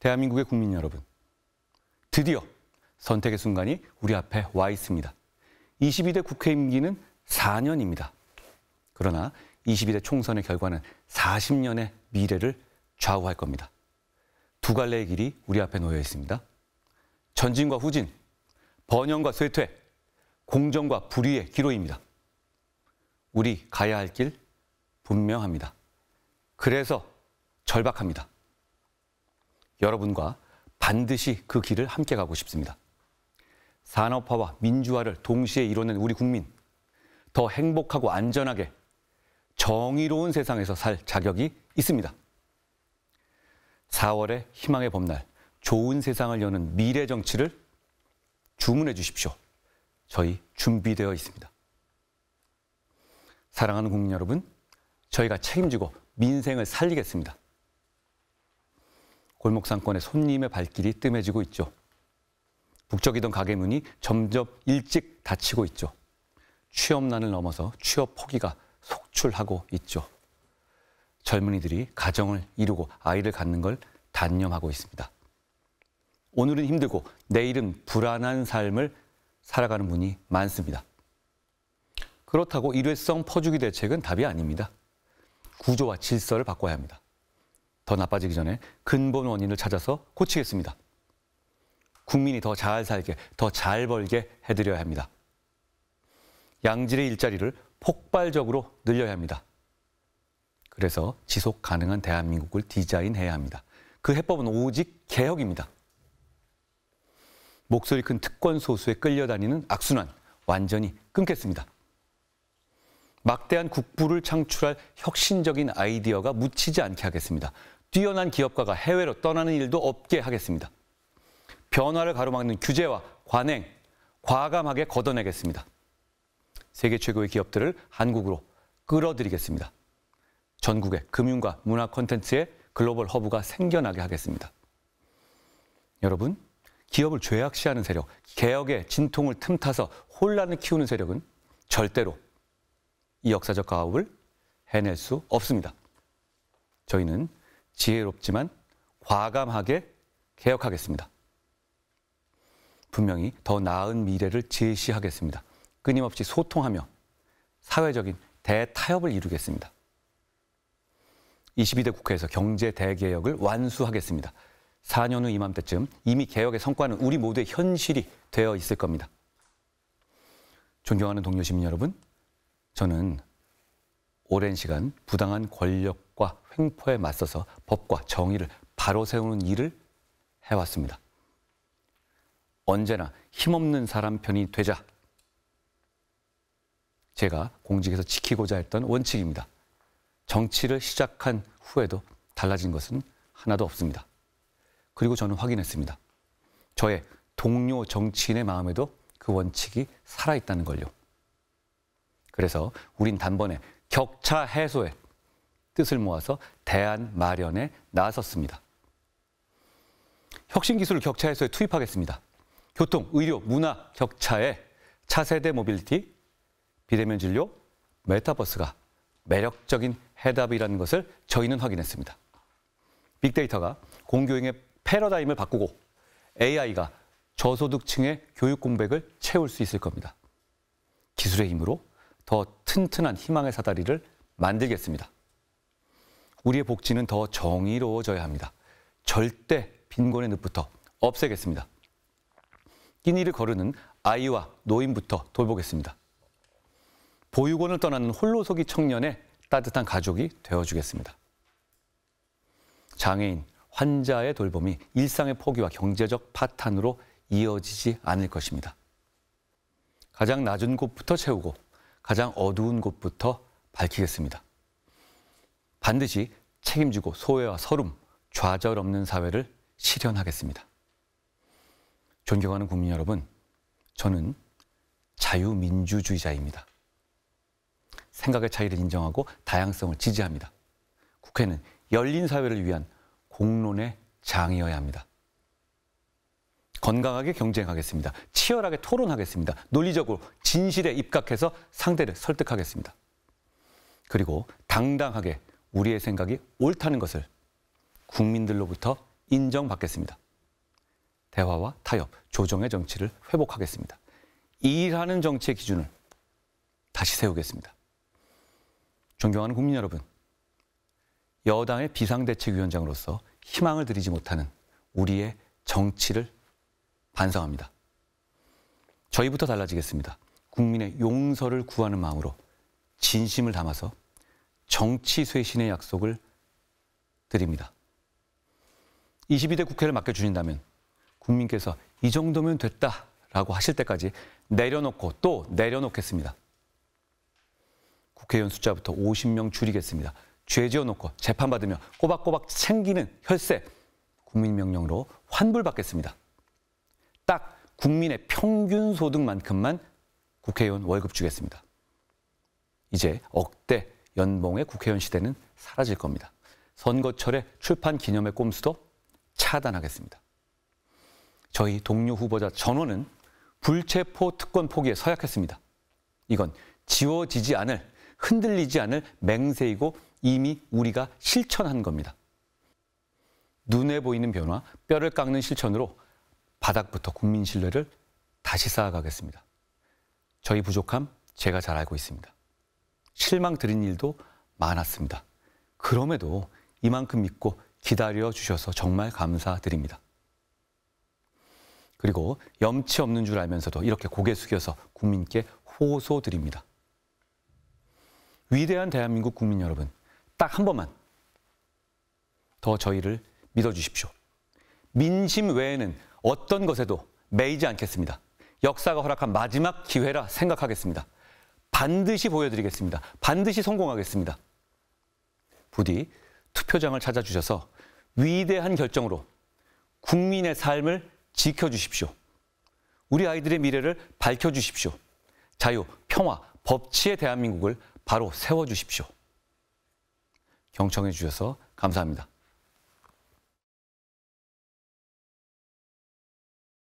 대한민국의 국민 여러분, 드디어 선택의 순간이 우리 앞에 와 있습니다. 22대 국회 임기는 4년입니다. 그러나 22대 총선의 결과는 40년의 미래를 좌우할 겁니다. 두 갈래의 길이 우리 앞에 놓여 있습니다. 전진과 후진, 번영과 쇠퇴, 공정과 불의의 기로입니다. 우리 가야 할 길 분명합니다. 그래서 절박합니다. 여러분과 반드시 그 길을 함께 가고 싶습니다. 산업화와 민주화를 동시에 이뤄낸 우리 국민, 더 행복하고 안전하게 정의로운 세상에서 살 자격이 있습니다. 4월의 희망의 봄날, 좋은 세상을 여는 미래 정치를 주문해 주십시오. 저희 준비되어 있습니다. 사랑하는 국민 여러분, 저희가 책임지고 민생을 살리겠습니다. 골목 상권의 손님의 발길이 뜸해지고 있죠. 북적이던 가게 문이 점점 일찍 닫히고 있죠. 취업난을 넘어서 취업 포기가 속출하고 있죠. 젊은이들이 가정을 이루고 아이를 갖는 걸 단념하고 있습니다. 오늘은 힘들고 내일은 불안한 삶을 살아가는 분이 많습니다. 그렇다고 일회성 퍼주기 대책은 답이 아닙니다. 구조와 질서를 바꿔야 합니다. 더 나빠지기 전에 근본 원인을 찾아서 고치겠습니다. 국민이 더 잘 살게, 더 잘 벌게 해드려야 합니다. 양질의 일자리를 폭발적으로 늘려야 합니다. 그래서 지속 가능한 대한민국을 디자인해야 합니다. 그 해법은 오직 개혁입니다. 목소리 큰 특권 소수에 끌려다니는 악순환 완전히 끊겠습니다. 막대한 국부를 창출할 혁신적인 아이디어가 묻히지 않게 하겠습니다. 뛰어난 기업가가 해외로 떠나는 일도 없게 하겠습니다. 변화를 가로막는 규제와 관행, 과감하게 걷어내겠습니다. 세계 최고의 기업들을 한국으로 끌어들이겠습니다. 전국의 금융과 문화 콘텐츠의 글로벌 허브가 생겨나게 하겠습니다. 여러분, 기업을 죄악시하는 세력, 개혁의 진통을 틈타서 혼란을 키우는 세력은 절대로 이 역사적 가업을 해낼 수 없습니다. 저희는 지혜롭지만 과감하게 개혁하겠습니다. 분명히 더 나은 미래를 제시하겠습니다. 끊임없이 소통하며 사회적인 대타협을 이루겠습니다. 22대 국회에서 경제 대개혁을 완수하겠습니다. 4년 후 이맘때쯤 이미 개혁의 성과는 우리 모두의 현실이 되어 있을 겁니다. 존경하는 동료 시민 여러분, 저는 오랜 시간 부당한 권력 폭과 횡포에 맞서서 법과 정의를 바로 세우는 일을 해왔습니다. 언제나 힘없는 사람 편이 되자 제가 공직에서 지키고자 했던 원칙입니다. 정치를 시작한 후에도 달라진 것은 하나도 없습니다. 그리고 저는 확인했습니다. 저의 동료 정치인의 마음에도 그 원칙이 살아있다는 걸요. 그래서 우린 단번에 격차 해소에 뜻을 모아서 대안 마련에 나섰습니다. 혁신 기술 격차 해소 투입하겠습니다. 교통, 의료, 문화 격차에 차세대 모빌리티, 비대면 진료, 메타버스가 매력적인 해답이라는 것을 저희는 확인했습니다. 빅데이터가 공교육의 패러다임을 바꾸고 AI가 저소득층의 교육 공백을 채울 수 있을 겁니다. 기술의 힘으로 더 튼튼한 희망의 사다리를 만들겠습니다. 우리의 복지는 더 정의로워져야 합니다. 절대 빈곤의 늪부터 없애겠습니다. 끼니를 거르는 아이와 노인부터 돌보겠습니다. 보육원을 떠나는 홀로서기 청년의 따뜻한 가족이 되어주겠습니다. 장애인, 환자의 돌봄이 일상의 포기와 경제적 파탄으로 이어지지 않을 것입니다. 가장 낮은 곳부터 채우고 가장 어두운 곳부터 밝히겠습니다. 반드시 책임지고 소외와 서름, 좌절 없는 사회를 실현하겠습니다. 존경하는 국민 여러분, 저는 자유민주주의자입니다. 생각의 차이를 인정하고 다양성을 지지합니다. 국회는 열린 사회를 위한 공론의 장이어야 합니다. 건강하게 경쟁하겠습니다. 치열하게 토론하겠습니다. 논리적으로 진실에 입각해서 상대를 설득하겠습니다. 그리고 당당하게 우리의 생각이 옳다는 것을 국민들로부터 인정받겠습니다. 대화와 타협, 조정의 정치를 회복하겠습니다. 일하는 정치의 기준을 다시 세우겠습니다. 존경하는 국민 여러분, 여당의 비상대책위원장으로서 희망을 드리지 못하는 우리의 정치를 반성합니다. 저희부터 달라지겠습니다. 국민의 용서를 구하는 마음으로 진심을 담아서 정치 쇄신의 약속을 드립니다. 22대 국회를 맡겨주신다면 국민께서 이 정도면 됐다라고 하실 때까지 내려놓고 또 내려놓겠습니다. 국회의원 숫자부터 50명 줄이겠습니다. 죄 지어놓고 재판받으며 꼬박꼬박 챙기는 혈세 국민명령으로 환불받겠습니다. 딱 국민의 평균 소득만큼만 국회의원 월급 주겠습니다. 이제 억대 연봉의 국회의원 시대는 사라질 겁니다. 선거철에 출판 기념회 꼼수도 차단하겠습니다. 저희 동료 후보자 전원은 불체포 특권 포기에 서약했습니다. 이건 지워지지 않을, 흔들리지 않을 맹세이고 이미 우리가 실천한 겁니다. 눈에 보이는 변화, 뼈를 깎는 실천으로 바닥부터 국민 신뢰를 다시 쌓아가겠습니다. 저희 부족함 제가 잘 알고 있습니다. 실망 드린 일도 많았습니다. 그럼에도 이만큼 믿고 기다려 주셔서 정말 감사드립니다. 그리고 염치 없는 줄 알면서도 이렇게 고개 숙여서 국민께 호소드립니다. 위대한 대한민국 국민 여러분, 딱 한 번만 더 저희를 믿어주십시오. 민심 외에는 어떤 것에도 매이지 않겠습니다. 역사가 허락한 마지막 기회라 생각하겠습니다. 반드시 보여드리겠습니다. 반드시 성공하겠습니다. 부디 투표장을 찾아주셔서 위대한 결정으로 국민의 삶을 지켜주십시오. 우리 아이들의 미래를 밝혀주십시오. 자유, 평화, 법치의 대한민국을 바로 세워주십시오. 경청해 주셔서 감사합니다.